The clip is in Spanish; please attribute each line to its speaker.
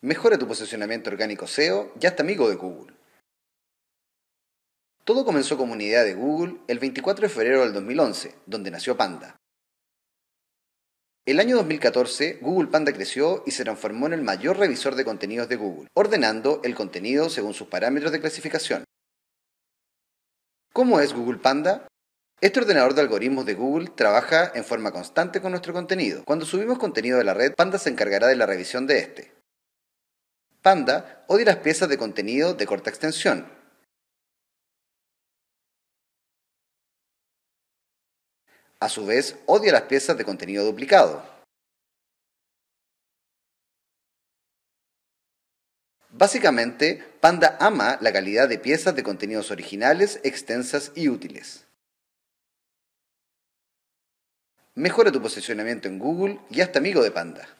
Speaker 1: Mejora tu posicionamiento orgánico SEO y hasta amigo de Google. Todo comenzó como una idea de Google el 24 de febrero del 2011, donde nació Panda. El año 2014, Google Panda creció y se transformó en el mayor revisor de contenidos de Google, ordenando el contenido según sus parámetros de clasificación. ¿Cómo es Google Panda? Este ordenador de algoritmos de Google trabaja en forma constante con nuestro contenido. Cuando subimos contenido de la red, Panda se encargará de la revisión de este. Panda odia las piezas de contenido de corta extensión.
Speaker 2: A su vez, odia las piezas de contenido duplicado.
Speaker 3: Básicamente, Panda ama la calidad de piezas de contenidos originales, extensas y útiles.
Speaker 2: Mejora tu posicionamiento en Google y hazte amigo de Panda.